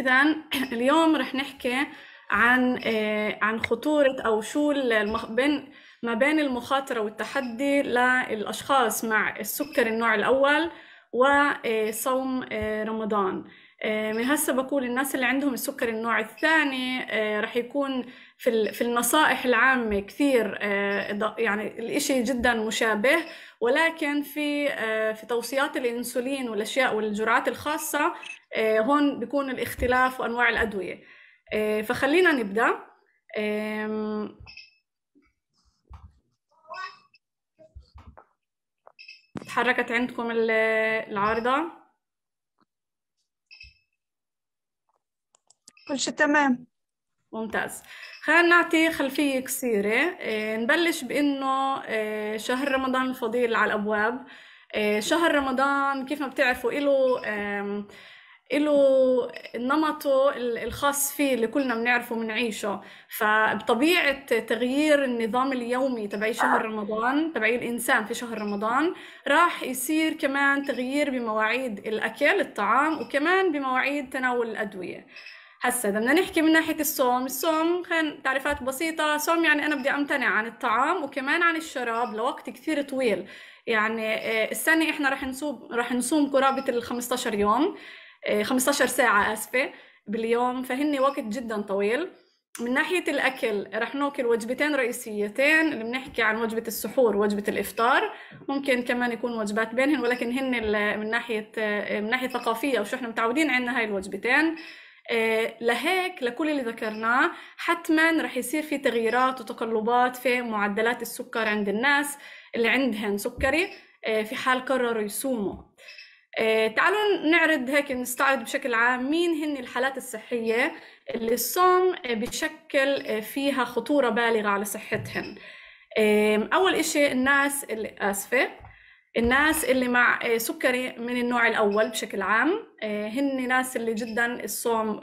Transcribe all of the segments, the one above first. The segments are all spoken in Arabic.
إذا اليوم رح نحكي عن آه، عن خطورة أو شو المخ... بين ما بين المخاطرة والتحدي للأشخاص مع السكر النوع الأول وصوم آه، آه، رمضان من هسه بقول الناس اللي عندهم السكر النوع الثاني رح يكون في في النصائح العامة كثير يعني الإشي جدا مشابه ولكن في في توصيات الأنسولين والأشياء والجرعات الخاصة آه، هون بيكون الاختلاف وانواع الادويه آه، فخلينا نبدا تحركت عندكم العارضه كل شيء تمام ممتاز خلينا نعطي خلفية قصيرة آه، نبلش بأنه شهر رمضان الفضيل على الأبواب شهر رمضان كيف ما بتعرفوا له له نمطه الخاص فيه اللي كلنا بنعرفه بنعيشه فبطبيعة تغيير النظام اليومي تبعي شهر رمضان تبعي الإنسان في شهر رمضان راح يصير كمان تغيير بمواعيد الأكل الطعام وكمان بمواعيد تناول الأدوية هسا اذا بدنا نحكي من ناحيه الصوم الصوم خلينا تعريفات بسيطه صوم يعني انا بدي امتنع عن الطعام وكمان عن الشراب لوقت كثير طويل يعني آه، السنه احنا راح نصوم راح نصوم قرابه ال 15 يوم 15 آه، ساعه اسفه باليوم فهن وقت جدا طويل من ناحية الأكل رح ناكل وجبتين رئيسيتين اللي بنحكي عن وجبة السحور وجبة الإفطار ممكن كمان يكون وجبات بينهن ولكن هن من ناحية آه، من ناحية ثقافية وشو احنا متعودين عندنا هاي الوجبتين آه، لهيك لكل اللي ذكرناه حتما رح يصير في تغييرات وتقلبات في معدلات السكر عند الناس اللي عندهن سكري في حال قرروا يصوموا آه، تعالوا نعرض هيك نستعرض بشكل عام مين هن الحالات الصحية اللي الصوم بشكل آه، فيها خطورة بالغة على صحتهن أول إشي الناس اللي آسفة الناس اللي مع آه، سكري من النوع الأول بشكل عام هن ناس اللي جدا الصوم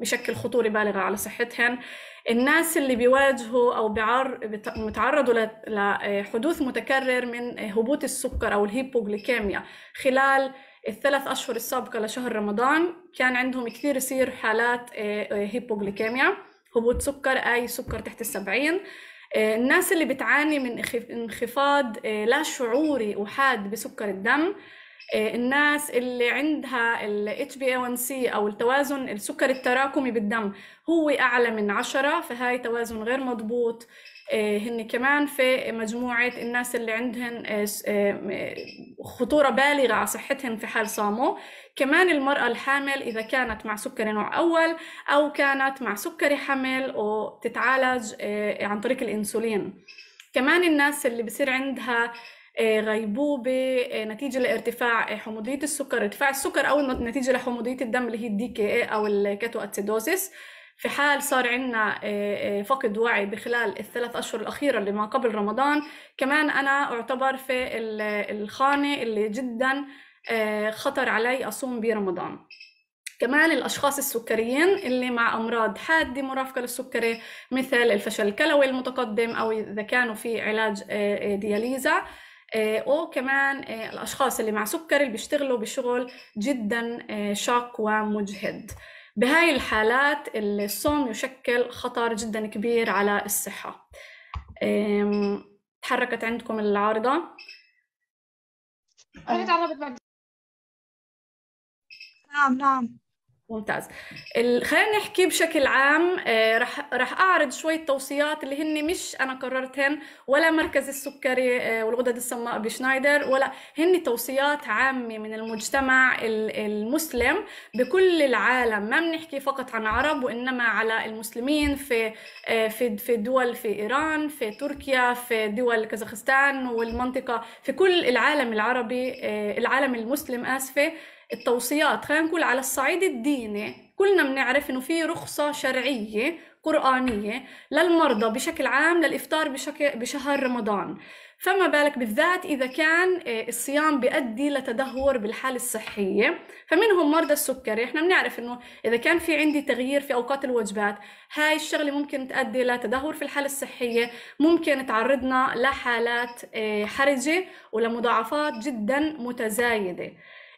بشكل خطورة بالغة على صحتهن الناس اللي بيواجهوا او بيعر متعرضوا لحدوث متكرر من هبوط السكر او الهيبوغليكيميا خلال الثلاث اشهر السابقه لشهر رمضان كان عندهم كثير يصير حالات آه، آه، هيبوغليكيميا هبوط سكر اي سكر تحت السبعين آه، الناس اللي بتعاني من انخفاض لا شعوري وحاد بسكر الدم آه، الناس اللي عندها ال HbA1c أو التوازن السكري التراكمي بالدم هو أعلى من عشرة فهاي توازن غير مضبوط آه، هن كمان في مجموعة الناس اللي عندهن آه، خطورة بالغة على صحتهم في حال صاموا كمان المرأة الحامل إذا كانت مع سكري نوع أول أو كانت مع سكري حمل وتتعالج عن طريق الإنسولين كمان الناس اللي بصير عندها آه، غيبوبة آه، نتيجة لارتفاع آه، حموضية السكر ارتفاع السكر أو نتيجة لحموضية الدم اللي هي الدي الديكي أو الكاتو أتسيدوزيس في حال صار عندنا فقد وعي بخلال الثلاث أشهر الأخيرة اللي ما قبل رمضان كمان أنا أعتبر في الخانة اللي جدا خطر علي أصوم برمضان كمان الأشخاص السكريين اللي مع أمراض حادة مرافقة للسكري مثل الفشل الكلوي المتقدم أو إذا كانوا في علاج دياليزا آه، وكمان آه، الأشخاص اللي مع سكري اللي بيشتغلوا بشغل جدا آه، شاق ومجهد بهاي الحالات الصوم يشكل خطر جدا كبير على الصحة تحركت عندكم العارضة نعم نعم ممتاز خلينا نحكي بشكل عام آه، رح رح اعرض شويه توصيات اللي هن مش انا قررتهن ولا مركز السكري آه، والغدد الصماء بشنايدر ولا هن توصيات عامه من المجتمع المسلم بكل العالم ما بنحكي فقط عن عرب وانما على المسلمين في آه، في في دول في ايران في تركيا في دول كازاخستان والمنطقه في كل العالم العربي العالم المسلم اسفه التوصيات خلينا نقول على الصعيد الديني كلنا بنعرف انه في رخصه شرعيه قرآنية للمرضى بشكل عام للإفطار بشكل بشهر رمضان فما بالك بالذات إذا كان آه، الصيام بيؤدي لتدهور بالحالة الصحية فمنهم مرضى السكري إحنا بنعرف إنه إذا كان في عندي تغيير في أوقات الوجبات هاي الشغلة ممكن تؤدي لتدهور في الحالة الصحية ممكن تعرضنا لحالات آه، حرجة ولمضاعفات جدا متزايدة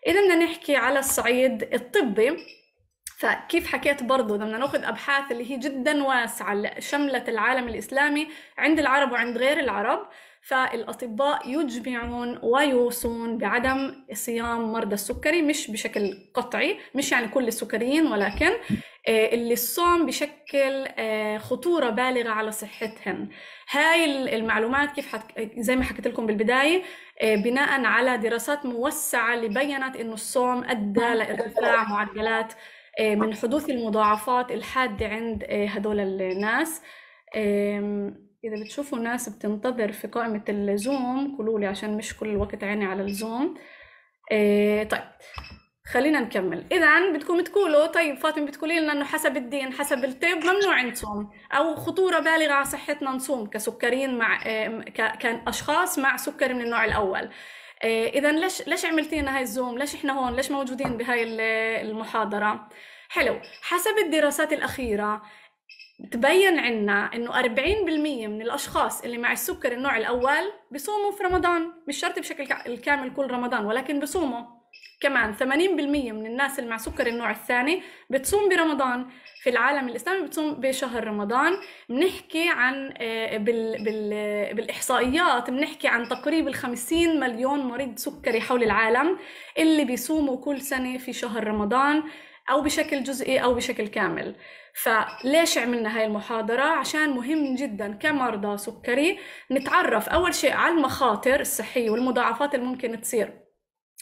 إذا بدنا نحكي على الصعيد الطبي فكيف حكيت برضه بدنا ناخذ ابحاث اللي هي جدا واسعه شملت العالم الاسلامي عند العرب وعند غير العرب فالاطباء يجمعون ويوصون بعدم صيام مرضى السكري مش بشكل قطعي مش يعني كل السكريين ولكن آه، اللي الصوم بشكل آه، خطوره بالغه على صحتهم هاي المعلومات كيف حت... زي ما حكيت لكم بالبدايه آه، بناء على دراسات موسعة اللي بيّنت أن الصوم أدى لارتفاع معدلات آه، من حدوث المضاعفات الحادة عند آه، هدول الناس إذا بتشوفوا ناس بتنتظر في قائمة الزوم قولوا لي عشان مش كل الوقت عيني على الزوم طيب خلينا نكمل اذا بدكم تقولوا طيب فاطمه بتقولي لنا انه حسب الدين حسب الطب ممنوع نصوم او خطوره بالغه على صحتنا نصوم كسكريين مع كاشخاص مع سكر من النوع الاول إيه، اذا ليش ليش عملتي لنا هاي الزوم ليش احنا هون ليش موجودين بهاي المحاضره حلو حسب الدراسات الاخيره تبين عنا انه 40% من الاشخاص اللي مع السكر النوع الاول بصوموا في رمضان مش شرط بشكل كامل كل رمضان ولكن بصوموا كمان 80% من الناس اللي مع سكر النوع الثاني بتصوم برمضان في العالم الاسلامي بتصوم بشهر رمضان بنحكي عن آه، بال بال آه، بالاحصائيات بنحكي عن تقريبا 50 مليون مريض سكري حول العالم اللي بيصوموا كل سنه في شهر رمضان او بشكل جزئي او بشكل كامل فليش عملنا هاي المحاضرة؟ عشان مهم جدا كمرضى سكري نتعرف أول شيء على المخاطر الصحية والمضاعفات اللي ممكن تصير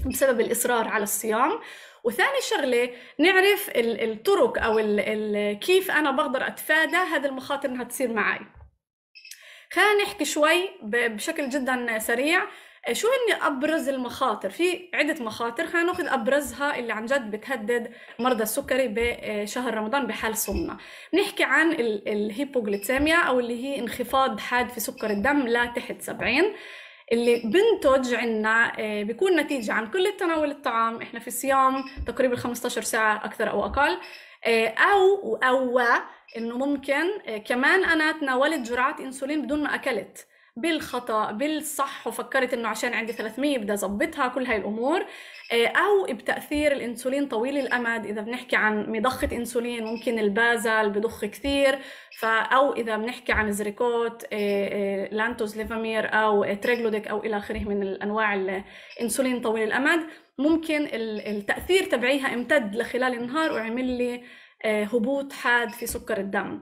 بسبب الاصرار على الصيام وثاني شغله نعرف الطرق او الـ الـ كيف انا بقدر اتفادى هذه المخاطر انها تصير معي خلينا نحكي شوي بشكل جدا سريع شو هن ابرز المخاطر في عده مخاطر خلينا ناخذ ابرزها اللي عن جد بتهدد مرضى السكري بشهر رمضان بحال صمنا بنحكي عن الهيبوغليسيميا او اللي هي انخفاض حاد في سكر الدم لا تحت 70 اللي بنتج عنا آه، بيكون نتيجة عن كل تناول الطعام احنا في الصيام تقريبا 15 ساعة أكثر أو أقل آه، أو أو إنه ممكن آه، كمان أنا تناولت جرعات أنسولين بدون ما أكلت بالخطا بالصح وفكرت انه عشان عندي 300 بدي اظبطها كل هاي الامور آه، او بتاثير الانسولين طويل الامد اذا بنحكي عن مضخه انسولين ممكن البازل بضخ كثير فا او اذا بنحكي عن زريكوت آه، آه، لانتوز ليفامير او تريجلوديك او الى اخره من الانواع الانسولين طويل الامد ممكن التاثير تبعيها امتد لخلال النهار وعمل لي هبوط حاد في سكر الدم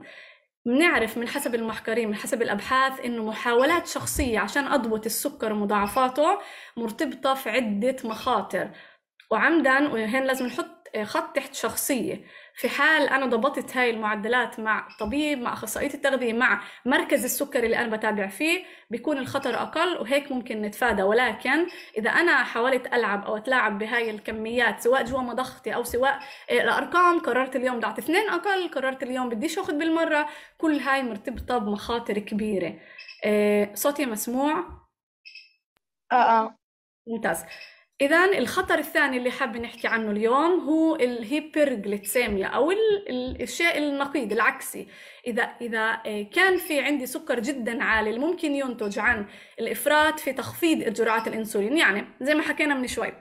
بنعرف من حسب المحكرين من حسب الابحاث انه محاولات شخصيه عشان اضبط السكر ومضاعفاته مرتبطه في عده مخاطر وعمدا وهنا لازم نحط خط تحت شخصيه في حال انا ضبطت هاي المعدلات مع طبيب مع اخصائيه التغذيه مع مركز السكري اللي انا بتابع فيه بيكون الخطر اقل وهيك ممكن نتفادى ولكن اذا انا حاولت العب او اتلاعب بهاي الكميات سواء جوا مضختي او سواء آه، الارقام قررت اليوم بدي اثنين اقل قررت اليوم بديش اخذ بالمره كل هاي مرتبطه بمخاطر كبيره آه، صوتي مسموع اه اه ممتاز إذا الخطر الثاني اللي حابة نحكي عنه اليوم هو الهيبرغليتسيميا أو الشيء النقيض العكسي، إذا إذا آه، كان في عندي سكر جدا عالي ممكن ينتج عن الإفراط في تخفيض جرعات الأنسولين، يعني زي ما حكينا من شوي.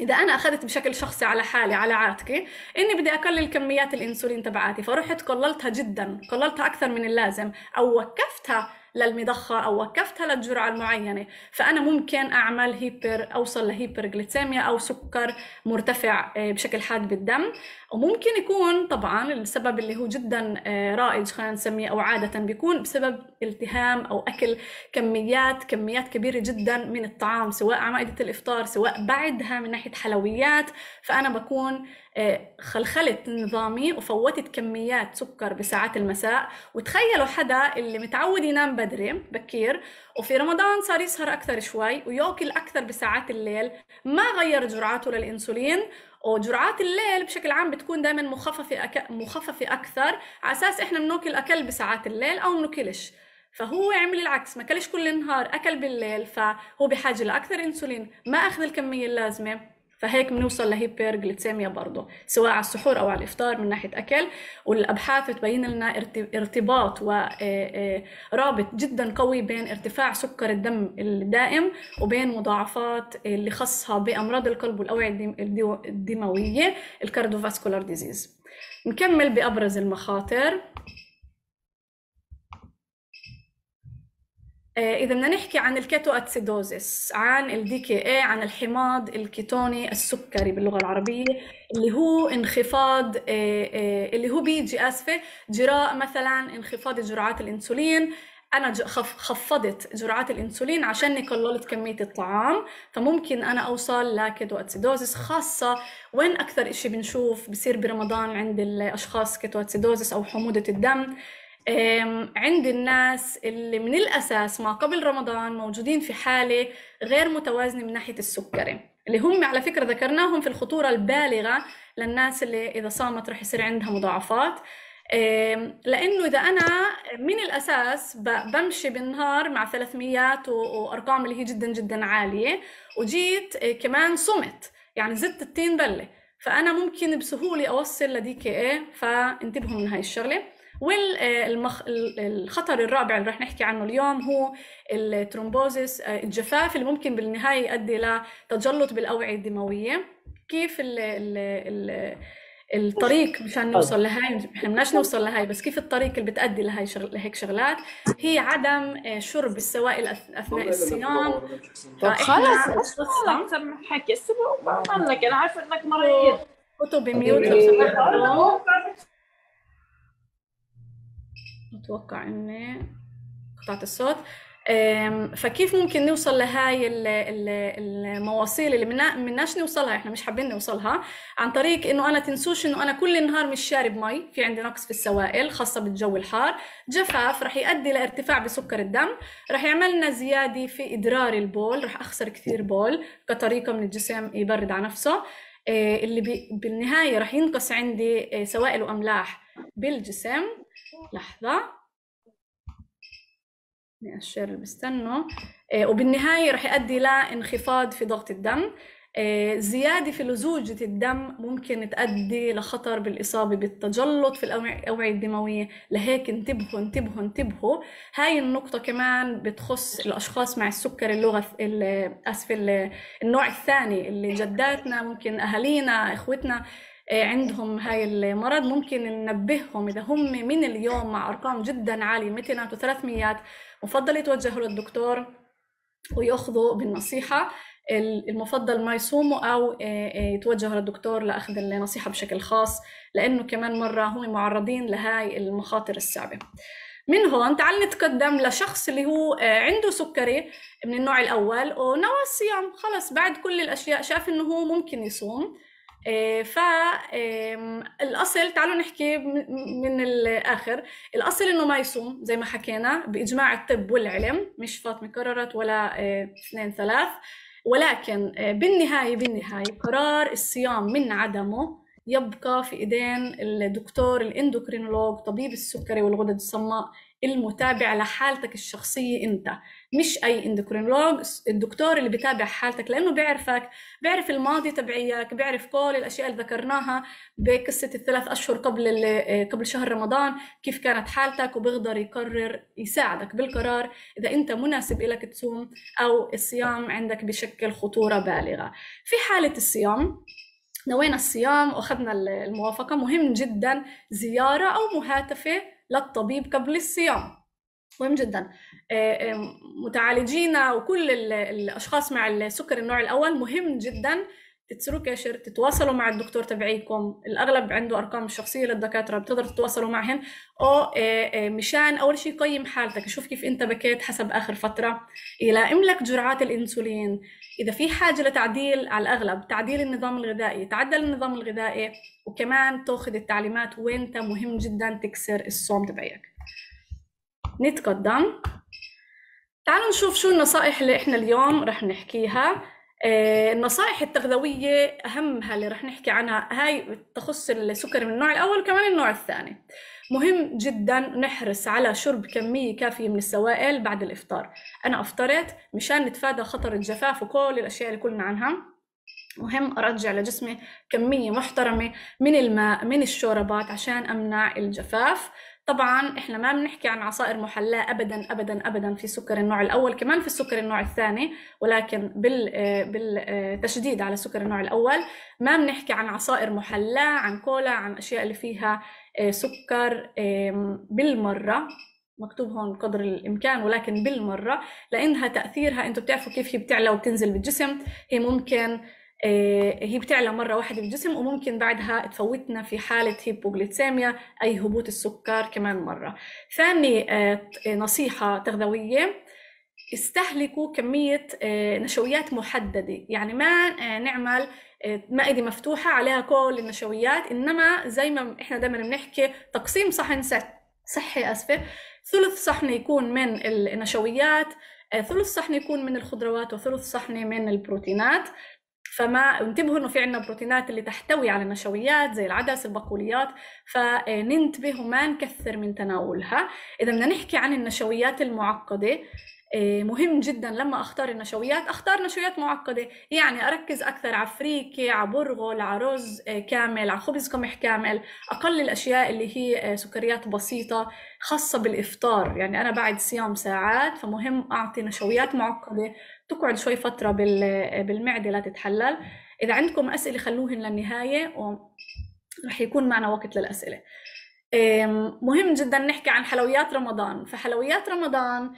إذا أنا أخذت بشكل شخصي على حالي على عاتقي إني بدي أقلل كميات الأنسولين تبعاتي فرحت قللتها جدا قللتها أكثر من اللازم أو وقفتها للمضخه او وقفتها للجرعه المعينه فانا ممكن اعمل هيبر اوصل لهيبر جليسيميا او سكر مرتفع آه، بشكل حاد بالدم وممكن يكون طبعا السبب اللي هو جدا آه، رائج خلينا نسميه او عاده بيكون بسبب التهام او اكل كميات كميات كبيره جدا من الطعام سواء على مائده الافطار سواء بعدها من ناحيه حلويات فانا بكون آه، خلخلت نظامي وفوتت كميات سكر بساعات المساء وتخيلوا حدا اللي متعود ينام بدري بكير وفي رمضان صار يسهر اكثر شوي وياكل اكثر بساعات الليل ما غير جرعاته للانسولين وجرعات الليل بشكل عام بتكون دائما مخففه أك... مخففه اكثر على اساس احنا بناكل اقل بساعات الليل او بناكلش فهو عمل العكس ما كلش كل النهار اكل بالليل فهو بحاجه لاكثر انسولين ما اخذ الكميه اللازمه فهيك بنوصل لهيبرغليتسيميا برضه سواء على السحور او على الافطار من ناحيه اكل والابحاث بتبين لنا ارتباط ورابط آه، آه، جدا قوي بين ارتفاع سكر الدم الدائم وبين مضاعفات اللي خصها بامراض القلب والاوعيه الدمويه الكاردوفاسكولار ديزيز نكمل بابرز المخاطر آه، إذا بدنا نحكي عن الكيتو أتسيدوزيس عن الدي كي اي عن الحماض الكيتوني السكري باللغة العربية اللي هو انخفاض آه، آه، اللي هو بيجي آسفة جراء مثلا انخفاض جرعات الأنسولين أنا خفضت جرعات الأنسولين عشان قللت كمية الطعام فممكن أنا أوصل لكيتو أتسيدوزيس خاصة وين أكثر شيء بنشوف بصير برمضان عند الأشخاص كيتو أتسيدوزيس أو حموضة الدم عند الناس اللي من الأساس ما قبل رمضان موجودين في حالة غير متوازنة من ناحية السكري اللي هم على فكرة ذكرناهم في الخطورة البالغة للناس اللي إذا صامت رح يصير عندها مضاعفات لأنه إذا أنا من الأساس بمشي بالنهار مع ثلاثميات وأرقام اللي هي جدا جدا عالية وجيت كمان صمت يعني زدت التين بلة فأنا ممكن بسهولة أوصل لدي كي إيه فانتبهوا من هاي الشغلة والخطر آه، الرابع اللي رح نحكي عنه اليوم هو الترومبوزيس آه، الجفاف اللي ممكن بالنهايه يؤدي لتجلط بالاوعيه الدمويه كيف الـ الـ الـ الطريق مشان طيب. نوصل لهي احنا بدناش نوصل لهي بس كيف الطريق اللي بتأدي لهي شغل لهيك شغلات هي عدم آه، شرب السوائل اثناء الصيام خلص خلص اكثر من حكي السبب انا عارفه انك مريض كتب ميوت اتوقع اني قطعت الصوت فكيف ممكن نوصل لهاي المواصيل اللي مناش نوصلها احنا مش حابين نوصلها عن طريق انه انا تنسوش انه انا كل النهار مش شارب مي في عندي نقص في السوائل خاصه بالجو الحار جفاف رح يؤدي لارتفاع بسكر الدم رح يعمل لنا زياده في ادرار البول رح اخسر كثير بول كطريقه من الجسم يبرد على نفسه أه، اللي بالنهايه رح ينقص عندي أه، سوائل واملاح بالجسم لحظة نأشر اللي بستنوا وبالنهاية رح يؤدي لانخفاض في ضغط الدم آه، زيادة في لزوجة الدم ممكن تؤدي لخطر بالإصابة بالتجلط في الأوعية الدموية لهيك انتبهوا انتبهوا انتبهوا هاي النقطة كمان بتخص الأشخاص مع السكر اللغة آسف النوع الثاني اللي جداتنا ممكن أهالينا إخوتنا آه، عندهم هاي المرض ممكن ننبههم إذا هم من اليوم مع أرقام جدا عالية 200 و300 مفضل يتوجهوا للدكتور ويأخذوا بالنصيحة المفضل ما يصوموا أو آه، آه، يتوجهوا للدكتور لأخذ النصيحة بشكل خاص لأنه كمان مرة هم معرضين لهاي المخاطر الصعبة من هون تعال نتقدم لشخص اللي هو عنده سكري من النوع الأول ونوى الصيام خلص بعد كل الأشياء شاف إنه هو ممكن يصوم آه، فالاصل تعالوا نحكي من الاخر الاصل انه ما يصوم زي ما حكينا باجماع الطب والعلم مش فاطمه قررت ولا آه، اثنين ثلاث ولكن آه، بالنهايه بالنهايه قرار الصيام من عدمه يبقى في ايدين الدكتور الاندوكرينولوج طبيب السكري والغدد الصماء المتابع لحالتك الشخصية أنت مش أي اندوكرينولوج الدكتور اللي بتابع حالتك لأنه بيعرفك بيعرف الماضي تبعيك بيعرف كل الأشياء اللي ذكرناها بقصة الثلاث أشهر قبل قبل شهر رمضان كيف كانت حالتك وبيقدر يقرر يساعدك بالقرار إذا أنت مناسب لك تصوم أو الصيام عندك بشكل خطورة بالغة في حالة الصيام نوينا الصيام واخذنا الموافقه مهم جدا زياره او مهاتفه للطبيب قبل الصيام مهم جدا آه، آه، متعالجينا وكل الاشخاص مع السكر النوع الاول مهم جدا تتركوا كاشر تتواصلوا مع الدكتور تبعيكم الاغلب عنده ارقام الشخصيه للدكاتره بتقدروا تتواصلوا معهم او آه، آه، مشان اول شيء قيم حالتك شوف كيف انت بكيت حسب اخر فتره الى املك جرعات الانسولين اذا في حاجه لتعديل على الاغلب تعديل النظام الغذائي تعدل النظام الغذائي وكمان تاخذ التعليمات وانت مهم جدا تكسر الصوم تبعيك نتقدم تعالوا نشوف شو النصائح اللي احنا اليوم رح نحكيها آه، النصائح التغذوية أهمها اللي رح نحكي عنها هاي تخص السكر من النوع الأول وكمان النوع الثاني مهم جدا نحرص على شرب كمية كافية من السوائل بعد الإفطار أنا أفطرت مشان نتفادى خطر الجفاف وكل الأشياء اللي قلنا عنها مهم أرجع لجسمي كمية محترمة من الماء من الشوربات عشان أمنع الجفاف طبعا احنا ما بنحكي عن عصائر محلاة ابدا ابدا ابدا في سكر النوع الاول كمان في السكر النوع الثاني ولكن بال آه، بالتشديد على سكر النوع الاول ما بنحكي عن عصائر محلاة عن كولا عن اشياء اللي فيها آه، سكر بالمره مكتوب هون قدر الامكان ولكن بالمره لانها تاثيرها انتم بتعرفوا كيف هي بتعلى وبتنزل بالجسم هي ممكن آه، هي بتعلى مرة واحدة بالجسم وممكن بعدها تفوتنا في حالة هيبوغليسيميا أي هبوط السكر كمان مرة ثاني آه، نصيحة تغذوية استهلكوا كمية آه، نشويات محددة يعني ما نعمل مائدة مفتوحة عليها كل النشويات إنما زي ما إحنا دائما بنحكي تقسيم صحن صحي أسفة ثلث صحن يكون من النشويات ثلث صحن يكون من الخضروات وثلث صحن من البروتينات فما انتبهوا انه في عندنا بروتينات اللي تحتوي على نشويات زي العدس البقوليات فننتبه آه، وما نكثر من تناولها اذا بدنا نحكي عن النشويات المعقده آه، مهم جدا لما اختار النشويات اختار نشويات معقده يعني اركز اكثر على فريكي على برغل على رز آه، كامل على خبز قمح كامل اقل الاشياء اللي هي سكريات بسيطه خاصه بالافطار يعني انا بعد صيام ساعات فمهم اعطي نشويات معقده تقعد شوي فترة بالمعدة لتتحلل إذا عندكم أسئلة خلوهن للنهاية ورح يكون معنا وقت للأسئلة مهم جدا نحكي عن حلويات رمضان فحلويات رمضان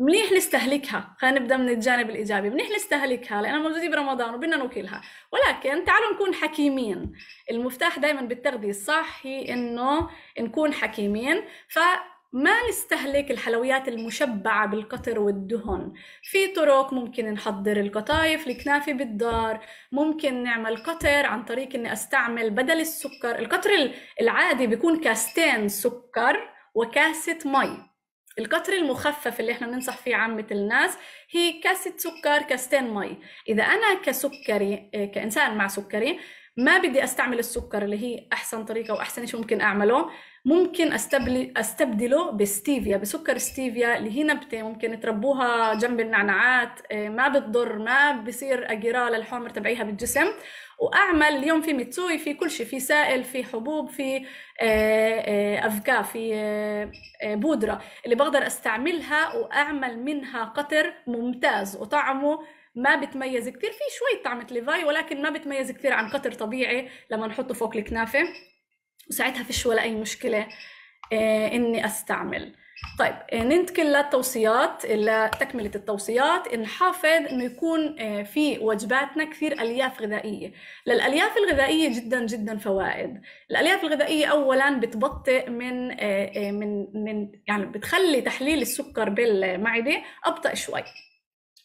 منيح نستهلكها خلينا نبدا من الجانب الايجابي منيح نستهلكها لانها موجوده برمضان وبدنا ناكلها ولكن تعالوا نكون حكيمين المفتاح دائما بالتغذيه الصح هي انه نكون حكيمين ف ما نستهلك الحلويات المشبعة بالقطر والدهن في طرق ممكن نحضر القطايف الكنافة بالدار ممكن نعمل قطر عن طريق اني استعمل بدل السكر القطر العادي بيكون كاستين سكر وكاسة مي القطر المخفف اللي احنا بننصح فيه عامة الناس هي كاسة سكر كاستين مي إذا أنا كسكري آه، كإنسان مع سكري ما بدي استعمل السكر اللي هي احسن طريقه واحسن شيء ممكن اعمله ممكن استبدله بستيفيا بسكر ستيفيا اللي هي نبته ممكن تربوها جنب النعناعات آه، ما بتضر ما بصير اجيراه للحمر تبعيها بالجسم واعمل اليوم في ميتسوي في كل شيء في سائل في حبوب في آه، آه، افكا في بودره اللي بقدر استعملها واعمل منها قطر ممتاز وطعمه ما بتميز كثير في شوي طعمة ليفاي ولكن ما بتميز كثير عن قطر طبيعي لما نحطه فوق الكنافة وساعتها فيش ولا أي مشكلة آه، إني أستعمل طيب آه، ننتقل للتوصيات لتكملة التوصيات نحافظ إنه يكون آه، في وجباتنا كثير ألياف غذائية للألياف الغذائية جدا جدا فوائد الألياف الغذائية أولا بتبطئ من من من يعني بتخلي تحليل السكر بالمعدة أبطأ شوي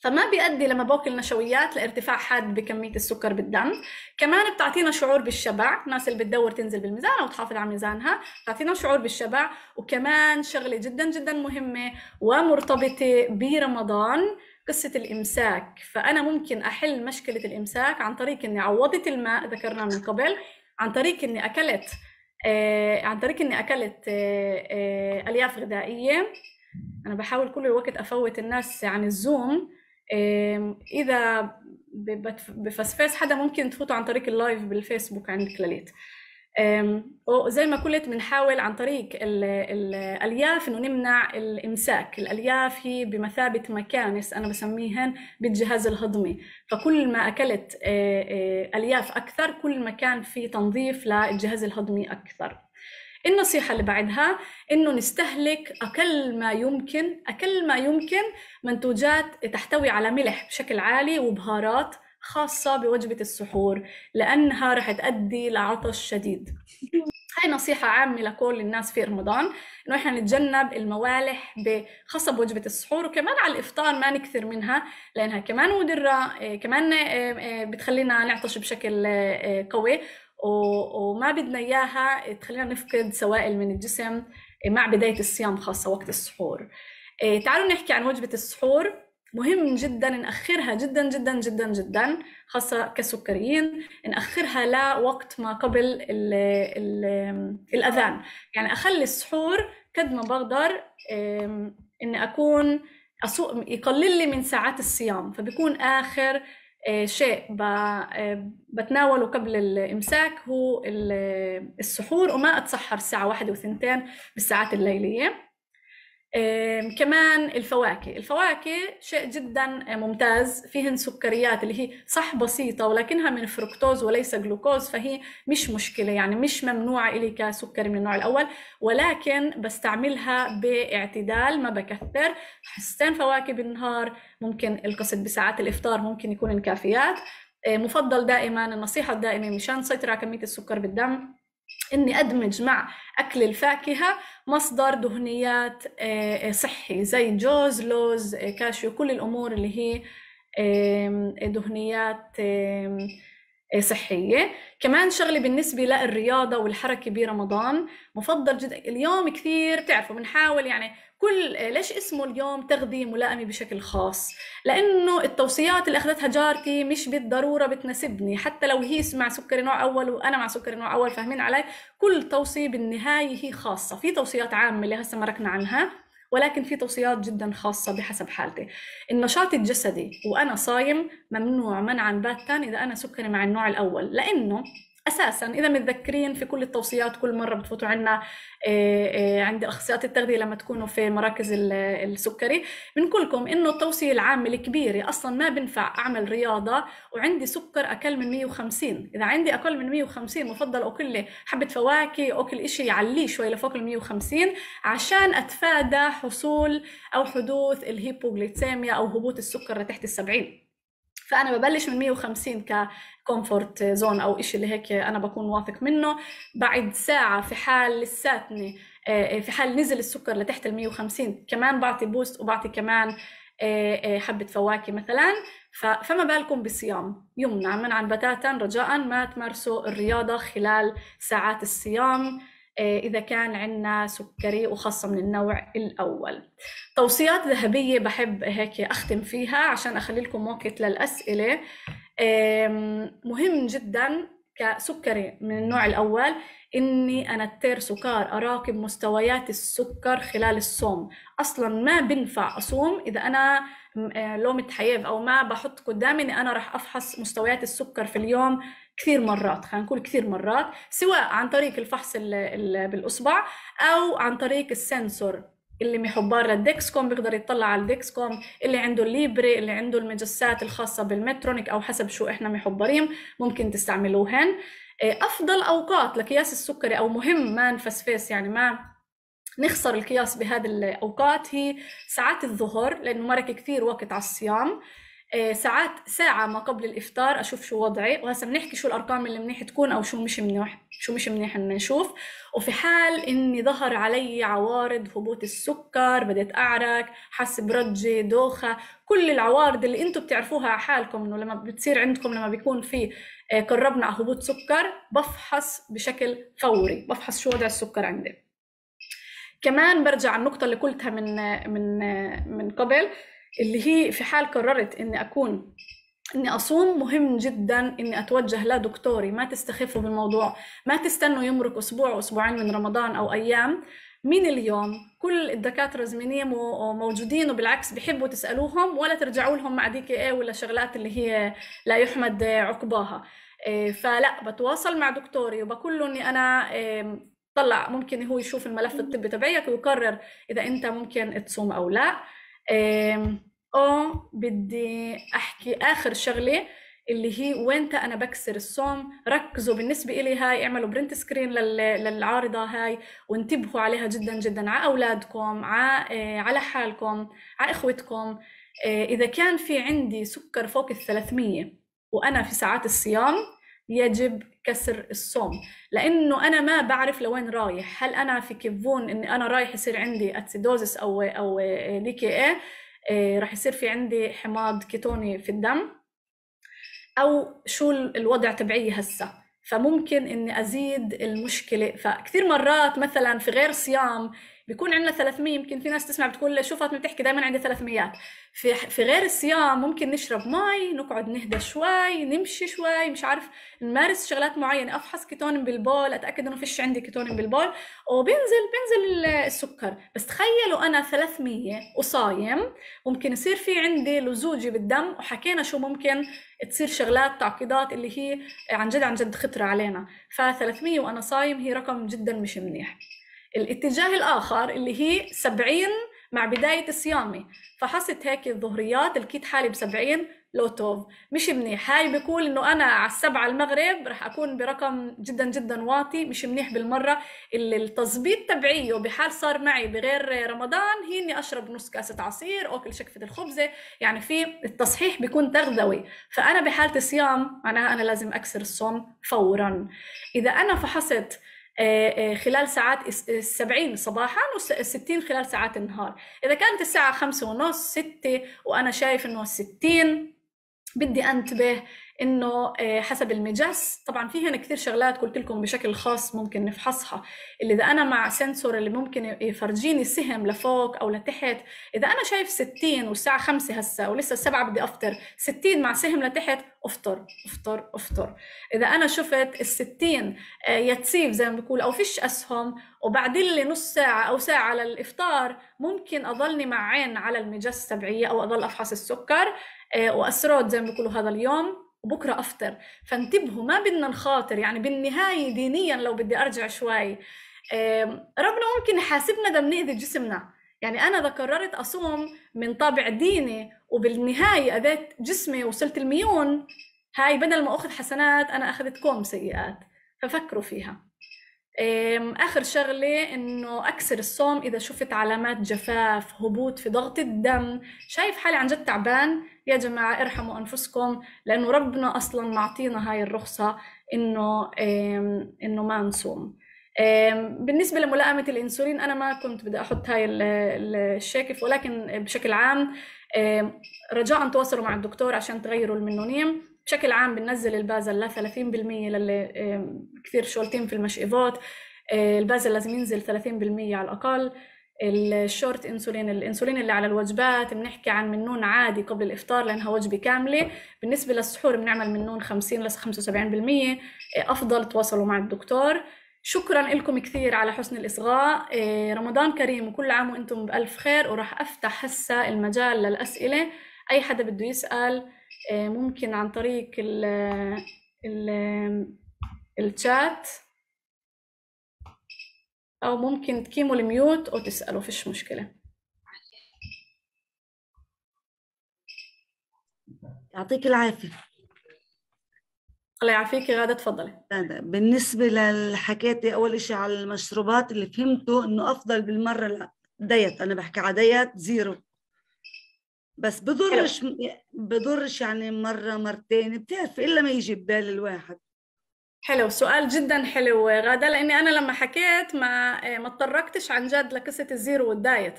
فما بيؤدي لما باكل نشويات لارتفاع حاد بكميه السكر بالدم كمان بتعطينا شعور بالشبع الناس اللي بتدور تنزل بالميزان او تحافظ على ميزانها بتعطينا شعور بالشبع وكمان شغله جدا جدا مهمه ومرتبطه برمضان قصة الإمساك فأنا ممكن أحل مشكلة الإمساك عن طريق أني عوضت الماء ذكرناه من قبل عن طريق أني أكلت آه عن طريق أني أكلت آه آه ألياف غذائية أنا بحاول كل الوقت أفوت الناس عن الزوم إيه، اذا بفسفس حدا ممكن تفوتوا عن طريق اللايف بالفيسبوك عند كلاليت إيه، وزي ما قلت بنحاول عن طريق الالياف انه نمنع الامساك الالياف هي بمثابه مكانس انا بسميهن بالجهاز الهضمي فكل ما اكلت إيه، الياف اكثر كل ما كان في تنظيف للجهاز الهضمي اكثر النصيحة اللي بعدها إنه نستهلك أقل ما يمكن أقل ما يمكن منتوجات تحتوي على ملح بشكل عالي وبهارات خاصة بوجبة السحور لأنها رح تؤدي لعطش شديد هاي نصيحة عامة لكل الناس في رمضان إنه إحنا نتجنب الموالح خاصة بوجبة السحور وكمان على الإفطار ما نكثر منها لأنها كمان مضرة إيه، كمان إيه، إيه، بتخلينا نعطش بشكل قوي وما بدنا اياها تخلينا نفقد سوائل من الجسم إيه، مع بدايه الصيام خاصه وقت السحور إيه، تعالوا نحكي عن وجبه السحور مهم جدا نأخرها جدا جدا جدا جدا خاصة كسكريين نأخرها لوقت ما قبل الـ الـ الأذان يعني أخلي السحور قد ما بقدر إيه، إني أكون أسوق يقلل لي من ساعات الصيام فبكون آخر آه، شيء آه، بتناوله قبل الامساك هو السحور وما اتسحر الساعه واحدة وثنتين بالساعات الليليه كمان الفواكه الفواكه شيء جدا ممتاز فيهن سكريات اللي هي صح بسيطة ولكنها من فركتوز وليس جلوكوز فهي مش مشكلة يعني مش ممنوعة إلي كسكري من النوع الأول ولكن بستعملها باعتدال ما بكثر حصتين فواكه بالنهار ممكن القصد بساعات الإفطار ممكن يكون الكافيات آه، مفضل دائما النصيحة الدائمة مشان سيطرة على كمية السكر بالدم اني ادمج مع اكل الفاكهه مصدر دهنيات آه، آه، صحي زي جوز لوز آه، كاشيو كل الامور اللي هي دهنيات صحيه كمان شغله بالنسبه للرياضه والحركه برمضان مفضل جدا اليوم كثير بتعرفوا بنحاول يعني كل ليش اسمه اليوم تغذيه ملائمه بشكل خاص لانه التوصيات اللي اخذتها جارتي مش بالضروره بتناسبني حتى لو هي مع سكري نوع اول وانا مع سكري نوع اول فاهمين علي كل توصيه بالنهايه هي خاصه في توصيات عامه اللي هسه مركنا عنها ولكن في توصيات جدا خاصة بحسب حالتي النشاط الجسدي وأنا صايم ممنوع منعا باتا إذا أنا سكري مع النوع الأول لأنه اساسا اذا متذكرين في كل التوصيات كل مره بتفوتوا عنا آه، آه، عند اخصائيات التغذيه لما تكونوا في مراكز السكري بنقول لكم انه التوصيه العامه الكبيره اصلا ما بنفع اعمل رياضه وعندي سكر اقل من 150 اذا عندي اقل من 150 مفضل اكل لي حبه فواكه اكل شيء يعليه شوي لفوق ال 150 عشان اتفادى حصول او حدوث الهيبوغليسيميا او هبوط السكر لتحت ال 70 فانا ببلش من 150 ككومفورت زون او إشي اللي هيك انا بكون واثق منه بعد ساعه في حال لساتني آه، آه، في حال نزل السكر لتحت ال 150 كمان بعطي بوست وبعطي كمان آه، حبه فواكه مثلا فما بالكم بصيام يمنع منعا بتاتا رجاء ما تمارسوا الرياضه خلال ساعات الصيام آه، إذا كان عندنا سكري وخاصة من النوع الأول توصيات ذهبية بحب هيك أختم فيها عشان أخلي لكم وقت للأسئلة مهم جدا كسكري من النوع الأول إني أنتر سكر أراقب مستويات السكر خلال الصوم أصلا ما بنفع أصوم إذا أنا آه، لومة حياة أو ما بحط قدامي إني أنا راح أفحص مستويات السكر في اليوم كثير مرات خلينا نقول كثير مرات سواء عن طريق الفحص بالإصبع أو عن طريق السنسور اللي محبار للديكسكوم بيقدر يطلع على الديكسكوم اللي عنده الليبري اللي عنده المجسات الخاصة بالمترونيك أو حسب شو إحنا محبرين ممكن تستعملوهن آه، أفضل أوقات لقياس السكري أو مهم ما نفسفس يعني ما نخسر القياس بهذه الأوقات هي ساعات الظهر لأنه مرق كثير وقت على الصيام آه، ساعات ساعة ما قبل الإفطار أشوف شو وضعي وهسا بنحكي شو الأرقام اللي منيح تكون أو شو مش منيح شو مش منيح نشوف وفي حال إني ظهر علي عوارض هبوط السكر بديت أعرق حس برجة دوخة كل العوارض اللي أنتم بتعرفوها على حالكم إنه لما بتصير عندكم لما بيكون في آه، قربنا على هبوط سكر بفحص بشكل فوري بفحص شو وضع السكر عندي كمان برجع النقطه اللي قلتها من من من قبل اللي هي في حال قررت اني اكون اني اصوم مهم جدا اني اتوجه لدكتوري ما تستخفوا بالموضوع ما تستنوا يمرق اسبوع واسبوعين من رمضان او ايام من اليوم كل الدكاتره زميلين موجودين وبالعكس بحبوا تسالوهم ولا ترجعوا لهم مع دي كي اي ولا شغلات اللي هي لا يحمد عقباها إيه، فلا بتواصل مع دكتوري وبقول له اني انا إيه، طلع ممكن هو يشوف الملف الطبي تبعيك ويقرر اذا انت ممكن تصوم او لا او بدي احكي اخر شغله اللي هي وينتا انا بكسر الصوم ركزوا بالنسبه إلي هاي اعملوا برنت سكرين للعارضه هاي وانتبهوا عليها جدا جدا على اولادكم آه، على حالكم على اخوتكم آه، اذا كان في عندي سكر فوق ال 300 وانا في ساعات الصيام يجب كسر الصوم لانه انا ما بعرف لوين رايح هل انا في كيفون اني انا رايح يصير عندي اتسيدوزس او او دي كي اي إيه، راح يصير في عندي حماض كيتوني في الدم او شو الوضع تبعي هسه فممكن اني ازيد المشكله فكثير مرات مثلا في غير صيام بيكون عندنا 300 يمكن في ناس تسمع بتقول شو فاطمه بتحكي دائما عندي 300 في في غير الصيام ممكن نشرب مي نقعد نهدى شوي نمشي شوي مش عارف نمارس شغلات معينه افحص كيتون بالبول اتاكد انه فيش عندي كيتون بالبول وبينزل بينزل السكر بس تخيلوا انا 300 وصايم ممكن يصير في عندي لزوجه بالدم وحكينا شو ممكن تصير شغلات تعقيدات اللي هي عن جد عن جد خطره علينا ف 300 وانا صايم هي رقم جدا مش منيح الاتجاه الآخر اللي هي 70 مع بداية صيامي فحصت هيك الظهريات لقيت حالي 70 لو توف مش منيح هاي بقول انه انا على السبعة المغرب رح اكون برقم جدا جدا واطي مش منيح بالمرة اللي التظبيط تبعيه بحال صار معي بغير رمضان هي اني اشرب نص كاسة عصير اكل شكفة الخبزة يعني في التصحيح بيكون تغذوي فانا بحالة صيام معناها انا لازم اكسر الصوم فورا اذا انا فحصت آه، آه، خلال ساعات السبعين صباحا والستين خلال ساعات النهار إذا كانت الساعة خمسة ونص ستة وأنا شايف أنه الستين بدي أنتبه انه آه، حسب المجس طبعا في هنا كثير شغلات قلت لكم بشكل خاص ممكن نفحصها اللي اذا انا مع سنسور اللي ممكن يفرجيني سهم لفوق او لتحت اذا انا شايف 60 والساعه 5 هسه ولسه 7 بدي افطر 60 مع سهم لتحت افطر افطر افطر اذا انا شفت ال 60 آه، يتسيف زي ما بقول او فيش اسهم وبعدين لي نص ساعه او ساعه على الافطار ممكن اضلني مع عين على المجس تبعيه او اضل افحص السكر آه، واسرد زي ما بيقولوا هذا اليوم وبكره افطر فانتبهوا ما بدنا نخاطر يعني بالنهايه دينيا لو بدي ارجع شوي ربنا ممكن يحاسبنا اذا بنأذي جسمنا يعني انا اذا قررت اصوم من طابع ديني وبالنهايه اذيت جسمي وصلت الميون هاي بدل ما اخذ حسنات انا اخذت كوم سيئات ففكروا فيها آخر شغلة إنه أكسر الصوم إذا شفت علامات جفاف هبوط في ضغط الدم شايف حالي عن جد تعبان يا جماعة ارحموا أنفسكم لأنه ربنا أصلا معطينا هاي الرخصة إنه إنه ما نصوم بالنسبة لملائمة الإنسولين أنا ما كنت بدي أحط هاي الشاكف ولكن بشكل عام رجاء تواصلوا مع الدكتور عشان تغيروا المنونيم بشكل عام بننزل البازل ل 30% للي كثير شولتين في المشقبات آه، البازل لازم ينزل 30% على الاقل الشورت انسولين الانسولين اللي على الوجبات بنحكي عن منون عادي قبل الافطار لانها وجبه كامله بالنسبه للسحور بنعمل منون 50 ل 75% افضل تواصلوا مع الدكتور شكرا لكم كثير على حسن الاصغاء آه، رمضان كريم وكل عام وانتم بالف خير وراح افتح هسه المجال للاسئله اي حدا بده يسال آه، ممكن عن طريق ال ال الشات او ممكن تكيموا الميوت وتسألوا فيش مشكله يعطيك العافيه الله يعافيك غاده تفضلي بالنسبه للحكاية اول شيء على المشروبات اللي فهمته انه افضل بالمره دايت انا بحكي على دايت زيرو بس بضرش بضرش يعني مرة مرتين بتعرف إلا ما يجي ببال الواحد حلو سؤال جدا حلو غادة لأني أنا لما حكيت ما إيه، ما تطرقتش عن جد لقصة الزيرو والدايت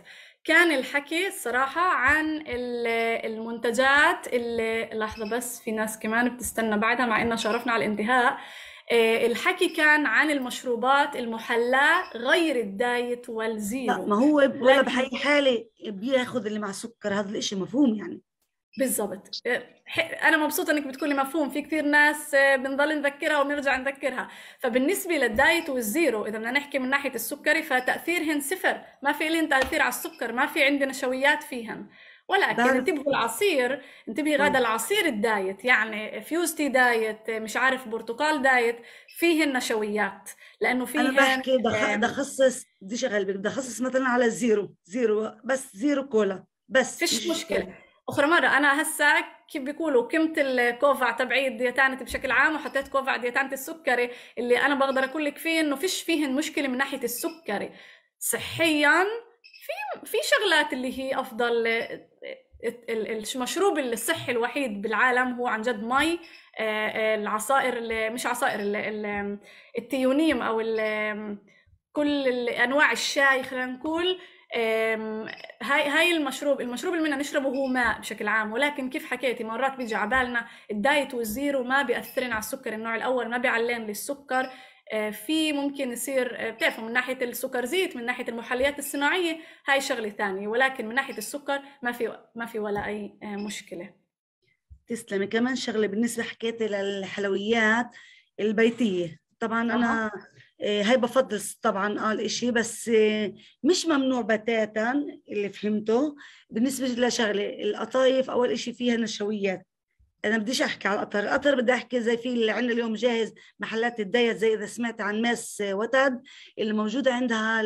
كان الحكي الصراحة عن المنتجات اللي لحظة بس في ناس كمان بتستنى بعدها مع إنه شرفنا على الانتهاء آه، الحكي كان عن المشروبات المحلاة غير الدايت والزيرو لا ما هو ولا بحي حالة بياخذ اللي مع سكر هذا الشيء مفهوم يعني بالضبط آه، انا مبسوطه انك بتقولي مفهوم في كثير ناس آه، بنضل نذكرها وبنرجع نذكرها فبالنسبه للدايت والزيرو اذا بدنا نحكي من ناحيه السكري فتاثيرهن صفر ما في لهن تاثير على السكر ما في عندي نشويات فيهن ولكن بعرف. انتبهوا العصير انتبهي غدا العصير الدايت يعني فيوزتي دايت مش عارف برتقال دايت فيه النشويات لانه فيه انا بحكي بدي اخصص آه بدي شغل بدي اخصص مثلا على زيرو زيرو بس زيرو كولا بس فيش مشكله اخرى مره انا هسا كيف بيقولوا كمت الكوفع تبعي الديتانت بشكل عام وحطيت كوفع ديتانت السكري اللي انا بقدر اقول لك فيه انه فيش فيهن مشكله من ناحيه السكري صحيا في في شغلات اللي هي افضل المشروب الصحي الوحيد بالعالم هو عن جد مي آه، آه، العصائر اللي مش عصائر التيونيم او كل انواع الشاي خلينا نقول هاي هاي المشروب المشروب اللي بدنا نشربه هو ماء بشكل عام ولكن كيف حكيتي مرات بيجي على بالنا الدايت والزيرو ما بياثرن على السكر النوع الاول ما بيعلم لي السكر آه، في ممكن يصير آه، بتعرفوا من ناحيه السكر زيت من ناحيه المحليات الصناعيه هاي شغله ثانيه ولكن من ناحيه السكر ما في ما في ولا اي آه، مشكله تسلمي كمان شغله بالنسبه حكيتي للحلويات البيتيه طبعا انا هاي بفضل طبعا اه الاشي بس مش ممنوع بتاتا اللي فهمته بالنسبه لشغله القطايف اول اشي فيها نشويات انا بديش احكي عن قطر قطر بدي احكي زي في اللي عندنا اليوم جاهز محلات الدايت زي اذا سمعت عن ماس وتد اللي موجوده عندها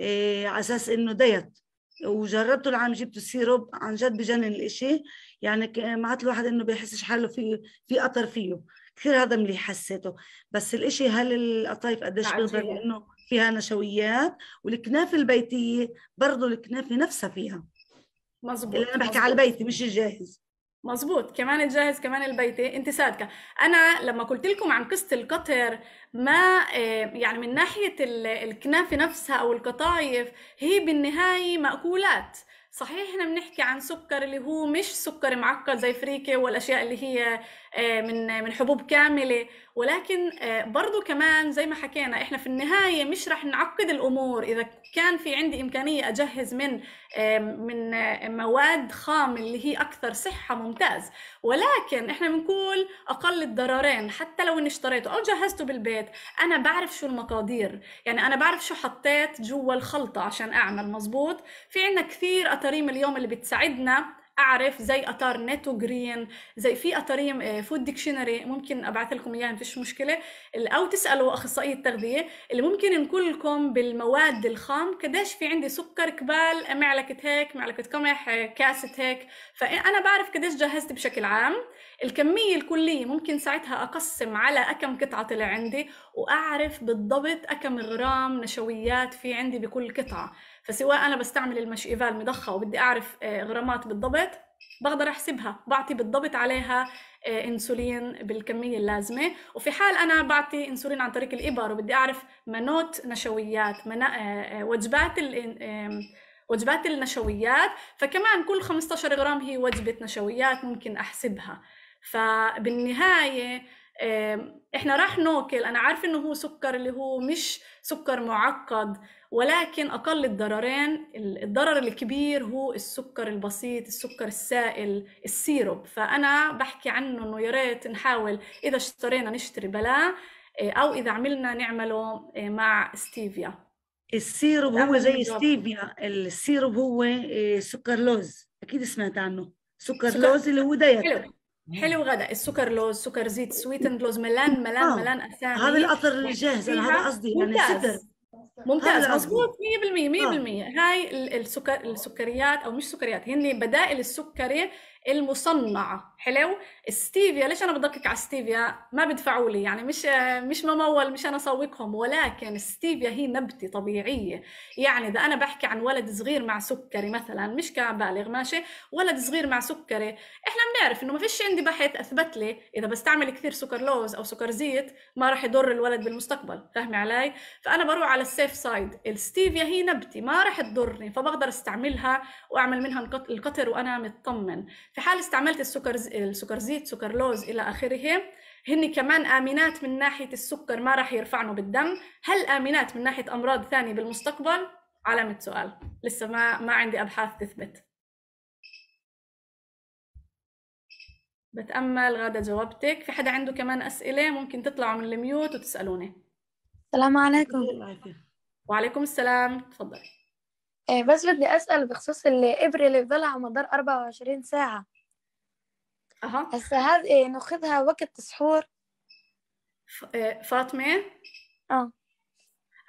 إيه، على اساس انه دايت وجربته العام جبته السيروب عن جد بجنن الاشي يعني عاد الواحد انه بيحسش حاله في في قطر فيه كثير هذا اللي حسيته بس الاشي هل القطايف قديش بيقدر لانه فيها نشويات والكنافه البيتيه برضه الكنافه نفسها فيها مظبوط انا بحكي مزبوط. على البيت مش الجاهز مظبوط كمان تجهز كمان البيتة إيه؟ انت سادكة انا لما قلت لكم عن قصة القطر ما آه، يعني من ناحية الكنافة نفسها او القطايف هي بالنهاية مأكولات صحيح احنا بنحكي عن سكر اللي هو مش سكر معقد زي فريكة والاشياء اللي هي آه، من من حبوب كامله ولكن آه، برضه كمان زي ما حكينا احنا في النهايه مش رح نعقد الامور اذا كان في عندي امكانيه اجهز من آه، من مواد خام اللي هي اكثر صحه ممتاز ولكن احنا بنقول اقل الضررين حتى لو اني اشتريته او جهزته بالبيت انا بعرف شو المقادير يعني انا بعرف شو حطيت جوا الخلطه عشان اعمل مزبوط في عندنا كثير اتاريم اليوم اللي بتساعدنا اعرف زي قطار نيتو جرين زي في قطارين فود ديكشنري ممكن ابعث لكم اياها مفيش مشكله او تسالوا اخصائي التغذيه اللي ممكن نقول لكم بالمواد الخام قديش في عندي سكر كبال معلقه هيك معلقه قمح آه، كاسه هيك فانا بعرف قديش جهزت بشكل عام الكميه الكليه ممكن ساعتها اقسم على كم قطعه طلع عندي واعرف بالضبط كم غرام نشويات في عندي بكل قطعه فسواء انا بستعمل ايفال مضخه وبدي اعرف آه، غرامات بالضبط بقدر احسبها بعطي بالضبط عليها آه، انسولين بالكميه اللازمه وفي حال انا بعطي انسولين عن طريق الابر وبدي اعرف منوت نشويات من... آه، وجبات ال... وجبات النشويات فكمان كل 15 غرام هي وجبه نشويات ممكن احسبها فبالنهايه احنا راح ناكل انا عارفه انه هو سكر اللي هو مش سكر معقد ولكن أقل الضررين الضرر الكبير هو السكر البسيط السكر السائل السيروب فأنا بحكي عنه أنه يا ريت نحاول إذا اشترينا نشتري بلاه إيه، أو إذا عملنا نعمله إيه، مع ستيفيا السيروب هو زي ستيفيا السيروب هو إيه، سكر لوز أكيد سمعت عنه سكر, سكر لوز اللي هو دايت حلو. حلو غدا السكر لوز سكر زيت سويتند لوز ملان ملان آه. ملان اسامي هذا القطر يعني الجاهز انا هذا قصدي يعني السدر ممتاز مظبوط 100% 100% آه. هاي السكر السكريات او مش سكريات هن بدائل السكري المصنعه حلو الستيفيا ليش انا بدقق على الستيفيا ما بدفعوا لي يعني مش مش ممول مش انا اسوقهم ولكن الستيفيا هي نبته طبيعيه يعني إذا انا بحكي عن ولد صغير مع سكري مثلا مش كبالغ ماشي ولد صغير مع سكري احنا بنعرف انه ما فيش عندي بحث اثبت لي اذا بستعمل كثير سكر لوز او سكر زيت ما راح يضر الولد بالمستقبل فاهمه علي فانا بروح على السيف سايد الستيفيا هي نبتي ما راح تضرني فبقدر استعملها واعمل منها القطر وانا مطمن في حال استعملت السكر السكر زيت سكر لوز الى اخره هن كمان امنات من ناحيه السكر ما راح يرفعنه بالدم هل امنات من ناحيه امراض ثانيه بالمستقبل علامه سؤال لسه ما ما عندي ابحاث تثبت بتامل غاده جاوبتك في حدا عنده كمان اسئله ممكن تطلعوا من الميوت وتسالوني السلام عليكم وعليكم السلام تفضلي آه، بس بدي أسأل بخصوص الإبرة اللي بضلها على مدار 24 ساعة أها هسا هذه ناخذها وقت سحور آه، فاطمة آه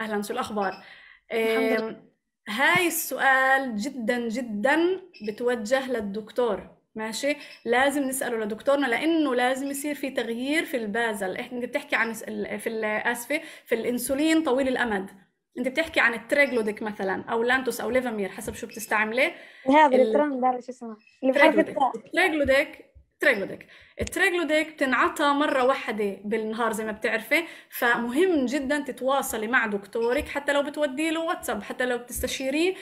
أهلا شو الأخبار؟ الحمد لله. هاي السؤال جدا جدا بتوجه للدكتور ماشي لازم نساله لدكتورنا لانه لازم يصير في تغيير في البازل انت بتحكي عن في اسفه في الانسولين طويل الامد انت بتحكي عن التريجلوديك مثلا او لانتوس او ليفامير حسب شو بتستعمليه هذا الترند هذا شو اسمه اللي التريجلوديك التريجلوديك التريجلوديك بتنعطى مرة واحدة بالنهار زي ما بتعرفي فمهم جدا تتواصلي مع دكتورك حتى لو بتودي له واتساب حتى لو بتستشيريه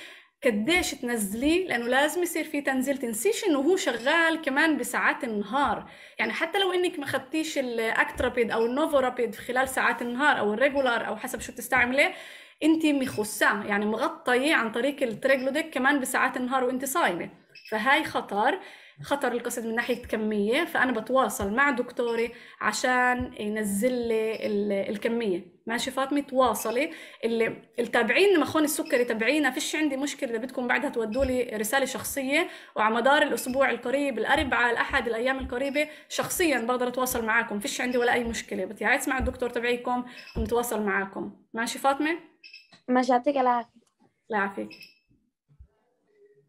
قديش تنزليه لانه لازم يصير في تنزيل تنسيش انه هو شغال كمان بساعات النهار يعني حتى لو انك ما خدتيش الاكترابيد او النوفورابيد خلال ساعات النهار او الريجولار او حسب شو بتستعمليه انت مخصة يعني مغطيه عن طريق التريجلوديك كمان بساعات النهار وانت صايمه فهاي خطر خطر القصد من ناحيه كميه فانا بتواصل مع دكتوري عشان ينزل لي الكميه ماشي فاطمه تواصلي اللي التابعين مخون السكري تبعينا فيش عندي مشكله اذا بدكم بعدها تودوا لي رساله شخصيه وعلى مدار الاسبوع القريب الاربعاء الاحد الايام القريبه شخصيا بقدر اتواصل معاكم فيش عندي ولا اي مشكله بدي مع الدكتور تبعيكم ونتواصل معاكم ماشي فاطمه ماشي يعطيك العافية العافية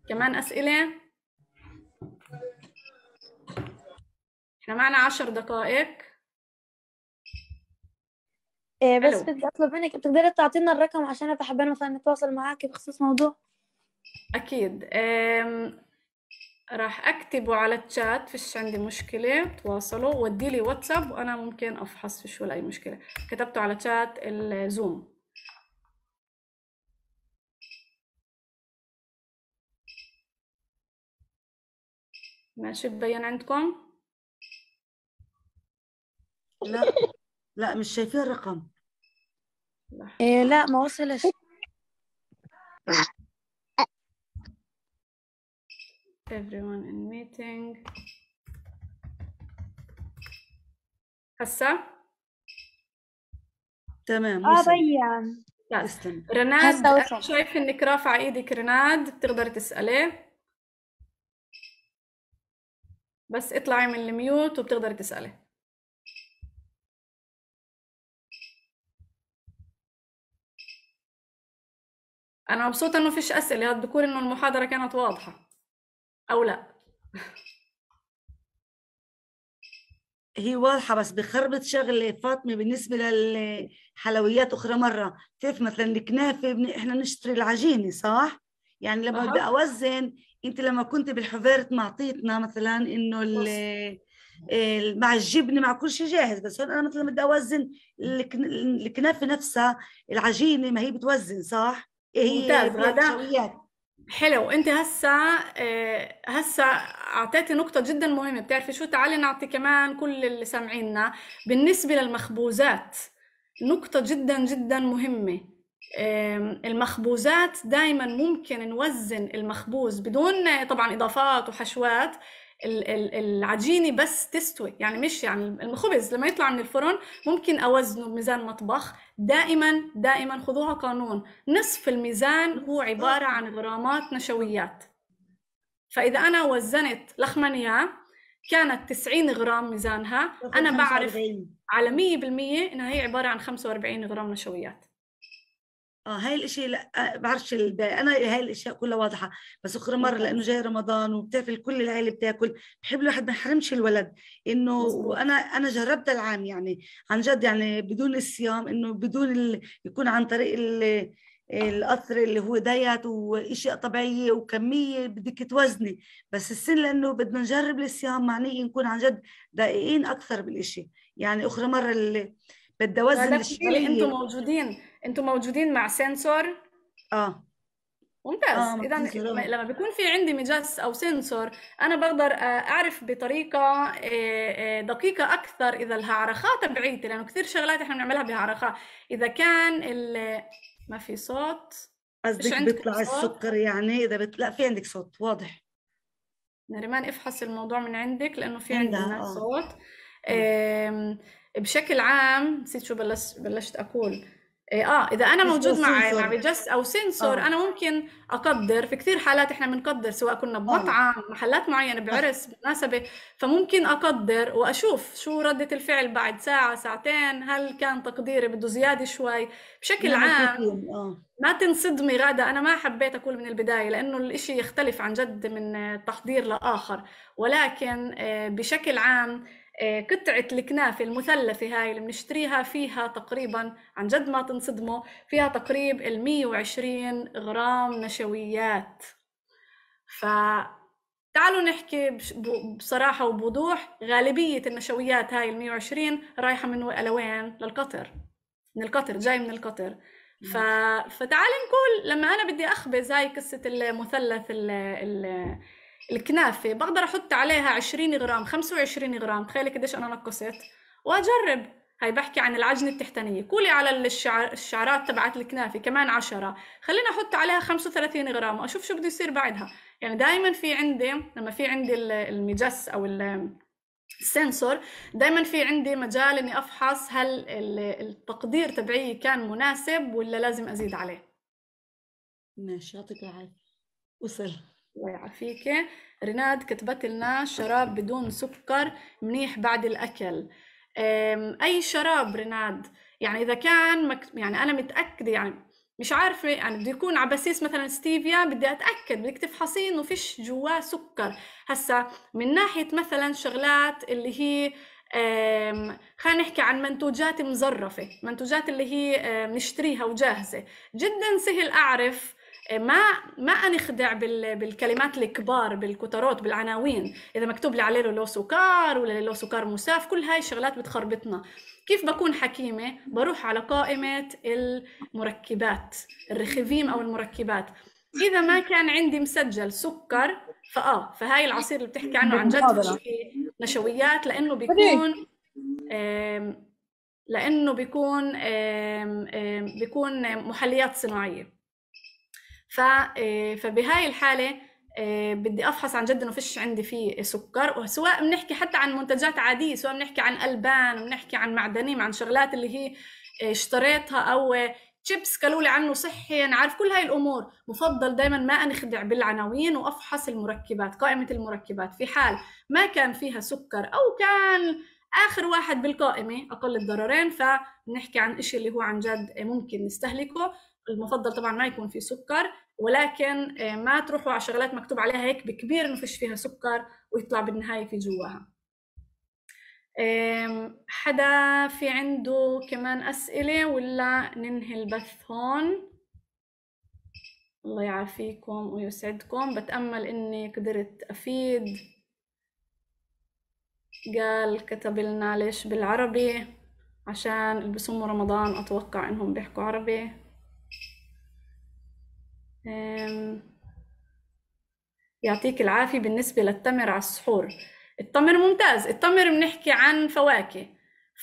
كمان أسئلة احنا معنا عشر دقائق إيه بس بدي أطلب منك بتقدري تعطينا الرقم عشان إذا حبينا مثلا نتواصل معك بخصوص موضوع أكيد راح أكتبه على الشات فيش عندي مشكلة تواصلوا ودي لي واتساب وأنا ممكن أفحص فيش ولا أي مشكلة كتبته على شات الزوم ماشي تبين عندكم لا لا مش شايفين الرقم إيه لا ما وصلش everyone in meeting هسا تمام اه بين رناد شايف انك رافعه ايدك رناد بتقدر تسالي بس اطلعي من الميوت وبتقدري تسألي انا مبسوطه انه فيش اسئله هاد بكون انه المحاضره كانت واضحه او لا هي واضحه بس بخربط شغله فاطمه بالنسبه للحلويات اخرى مره تعرف مثلا الكنافه احنا نشتري العجينه صح يعني لما أه. بدي اوزن انت لما كنت بالحفيرة معطيتنا مثلا انه مع الجبنه مع كل شيء جاهز بس هون انا مثلا بدي اوزن الكنافه نفسها العجينه ما هي بتوزن صح؟ ممتاز حلو انت هسا آه، هسا اعطيتي نقطه جدا مهمه بتعرفي شو تعالي نعطي كمان كل اللي سامعينا بالنسبه للمخبوزات نقطه جدا جدا مهمه المخبوزات دائما ممكن نوزن المخبوز بدون آه، طبعا اضافات وحشوات العجينه بس تستوي يعني مش يعني المخبز لما يطلع من الفرن ممكن اوزنه بميزان مطبخ دائما دائما خذوها قانون نصف الميزان هو عباره عن غرامات نشويات فاذا انا وزنت لخمانية كانت 90 غرام ميزانها انا بعرف على 100% انها هي عباره عن 45 غرام نشويات اه هاي الاشي لا آه، بعرفش انا هاي الاشياء كلها واضحه بس اخر مره لانه جاي رمضان وبتاكل كل العيله بتاكل بحب الواحد ما يحرمش الولد انه وانا انا جربت العام يعني عن جد يعني بدون الصيام انه بدون ال... يكون عن طريق ال... القطر اللي هو دايت واشياء طبيعيه وكميه بدك توزني بس السن لانه بدنا نجرب الصيام معنيه نكون عن جد دقيقين اكثر بالاشي يعني اخر مره اللي بدي يعني اوزن انتم موجودين انتم موجودين مع سنسور اه ممتاز آه اذا لما بيكون في عندي مجس او سنسور انا بقدر آه، اعرف بطريقه آه، آه، دقيقه اكثر اذا الهعرخه تبعيتي لانه كثير شغلات احنا بنعملها بهعرخه اذا كان ما في صوت قصدك بيطلع السكر يعني اذا بت... لا في عندك صوت واضح نريمان افحص الموضوع من عندك لانه في عندنا صوت بشكل عام نسيت شو بلشت اقول إيه، اه اذا انا موجود مع مع بجس او سنسور آه. انا ممكن اقدر في كثير حالات احنا بنقدر سواء كنا آه. بمطعم آه. محلات معينه بعرس بمناسبه فممكن اقدر واشوف شو رده الفعل بعد ساعه ساعتين هل كان تقديري بده زياده شوي بشكل عام آه. ما تنصدمي غادة أنا ما حبيت أقول من البداية لأنه الإشي يختلف عن جد من تحضير لآخر ولكن آه، بشكل عام آه، قطعة الكنافة المثلثة هاي اللي بنشتريها فيها تقريبا عن جد ما تنصدموا فيها تقريب ال 120 غرام نشويات ف تعالوا نحكي بصراحة وبوضوح غالبية النشويات هاي ال 120 رايحة من لوين؟ للقطر من القطر جاي من القطر ف... فتعال نقول لما أنا بدي أخبز هاي قصة المثلث ال... ال... الكنافة بقدر أحط عليها 20 غرام 25 غرام تخيلي قديش أنا نقصت وأجرب هاي بحكي عن العجنة التحتانية كولي على الشعر... الشعرات تبعت الكنافة كمان عشرة خلينا أحط عليها 35 غرام وأشوف شو بده يصير بعدها يعني دائما في عندي لما في عندي المجس أو السنسور دائما في عندي مجال اني افحص هل التقدير تبعي كان مناسب ولا لازم ازيد عليه ماشي يعطيك العافيه وصل الله يعافيك رناد كتبت لنا شراب بدون سكر منيح بعد الأكل أي شراب رناد يعني إذا كان مك... يعني أنا متأكدة يعني مش عارفة يعني بده يكون على بسيس مثلا ستيفيا بدي أتأكد بدك تفحصي إنه فيش جواه سكر هسا من ناحية مثلا شغلات اللي هي خلينا نحكي عن منتوجات مزرفة منتوجات اللي هي بنشتريها وجاهزة جدا سهل أعرف ما ما انخدع بالكلمات الكبار بالكترات بالعناوين اذا مكتوب لي عليه لو سكر ولا لو سكر مساف كل هاي الشغلات بتخربطنا كيف بكون حكيمه بروح على قائمه المركبات الرخيفيم او المركبات اذا ما كان عندي مسجل سكر فاه فهاي العصير اللي بتحكي عنه عن جد نشويات لانه بيكون لانه بيكون بيكون محليات صناعيه آه، فبهاي الحاله آه، بدي افحص عن جد انه فيش عندي فيه سكر وسواء بنحكي حتى عن منتجات عاديه سواء بنحكي عن البان بنحكي عن معدنيم عن شغلات اللي هي آه، اشتريتها او تشيبس قالوا لي عنه صحي انا عارف كل هاي الامور مفضل دائما ما انخدع بالعناوين وافحص المركبات قائمه المركبات في حال ما كان فيها سكر او كان اخر واحد بالقائمه اقل الضررين فبنحكي عن شيء اللي هو عن جد ممكن نستهلكه المفضل طبعا ما يكون فيه سكر ولكن آه، ما تروحوا على شغلات مكتوب عليها هيك بكبير انه فيش فيها سكر ويطلع بالنهايه في جواها حدا في عنده كمان اسئله ولا ننهي البث هون الله يعافيكم ويسعدكم بتامل اني قدرت افيد قال كتب لنا ليش بالعربي عشان اللي بصوموا رمضان اتوقع انهم بيحكوا عربي يعطيك العافية بالنسبة للتمر على السحور التمر ممتاز التمر بنحكي عن فواكه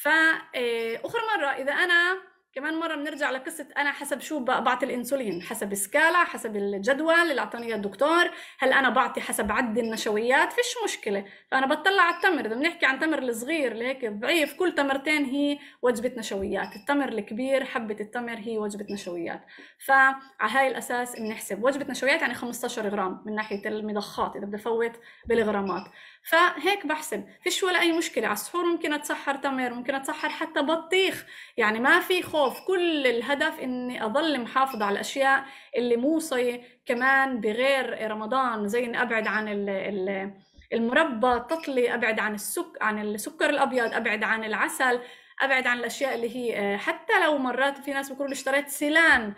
فأخر آه، مرة إذا أنا كمان مره بنرجع لقصه انا حسب شو بعطي الانسولين حسب سكالا حسب الجدول اللي اعطاني اياه الدكتور هل انا بعطي حسب عد النشويات فيش مشكله فانا بطلع على التمر اذا بنحكي عن تمر الصغير اللي هيك ضعيف كل تمرتين هي وجبه نشويات التمر الكبير حبه التمر هي وجبه نشويات فعلى هاي الاساس بنحسب وجبه نشويات يعني 15 غرام من ناحيه المضخات اذا بدي افوت بالغرامات فهيك بحسب فيش ولا اي مشكله على السحور ممكن اتسحر تمر ممكن اتسحر حتى بطيخ يعني ما في خوف كل الهدف اني اظل محافظه على الاشياء اللي موصيه كمان بغير رمضان زي اني ابعد عن ال الـ المربى التطلي ابعد عن السك عن السكر الابيض ابعد عن العسل ابعد عن الاشياء اللي هي آه، حتى لو مرات في ناس بيقولوا اشتريت سيلان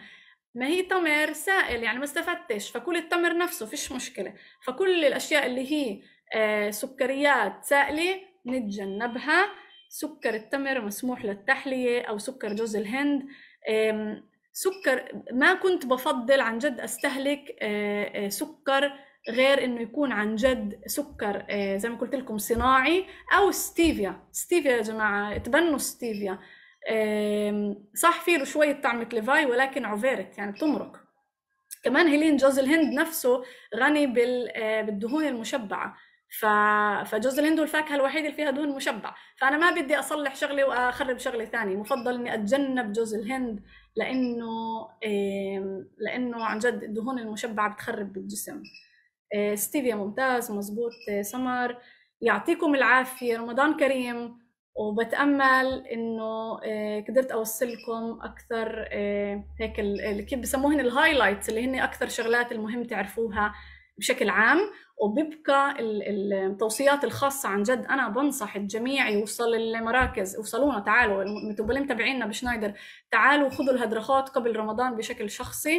ما هي تمر سائل يعني ما استفدتش فكل التمر نفسه فيش مشكله فكل الاشياء اللي هي آه، سكريات سائله نتجنبها سكر التمر مسموح للتحليه او سكر جوز الهند سكر ما كنت بفضل عن جد استهلك آه، آه، سكر غير انه يكون عن جد سكر زي ما قلت لكم صناعي او ستيفيا ستيفيا يا جماعه تبنوا ستيفيا صح في له شويه طعمه ليفاي ولكن عفيرت يعني بتمرق كمان هيلين جوز الهند نفسه غني بالدهون المشبعه ف... فجوز الهند والفاكهه الوحيده اللي فيها دهون مشبع فانا ما بدي اصلح شغله واخرب شغله ثانيه مفضل اني اتجنب جوز الهند لانه لانه عن جد الدهون المشبعه بتخرب بالجسم آه، ستيفيا ممتاز مزبوط آه، سمر يعطيكم العافيه رمضان كريم وبتامل انه آه، قدرت اوصل لكم اكثر هيك كيف بسموهن الهايلايتس اللي هن اكثر شغلات المهم تعرفوها بشكل عام وبيبقى التوصيات الخاصة عن جد أنا بنصح الجميع يوصل المراكز وصلونا تعالوا المتبولين تبعينا بشنايدر تعالوا خذوا الهدرخات قبل رمضان بشكل شخصي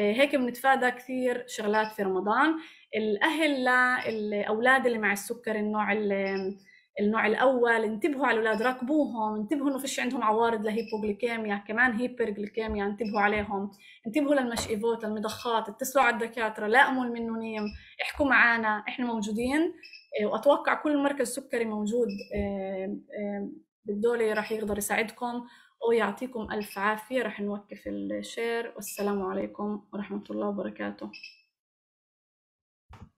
آه، هيك بنتفادى كثير شغلات في رمضان الأهل للأولاد اللي مع السكر النوع اللي النوع الاول انتبهوا على الاولاد راقبوهم انتبهوا انه فيش عندهم عوارض لهيبوغليكيميا كمان هيبرغليكيميا انتبهوا عليهم انتبهوا ايفوت للمضخات اتصلوا على الدكاتره لائموا المنونيم احكوا معنا احنا موجودين آه، واتوقع كل مركز سكري موجود بالدولة آه، آه، راح يقدر يساعدكم ويعطيكم الف عافيه راح نوقف الشير والسلام عليكم ورحمه الله وبركاته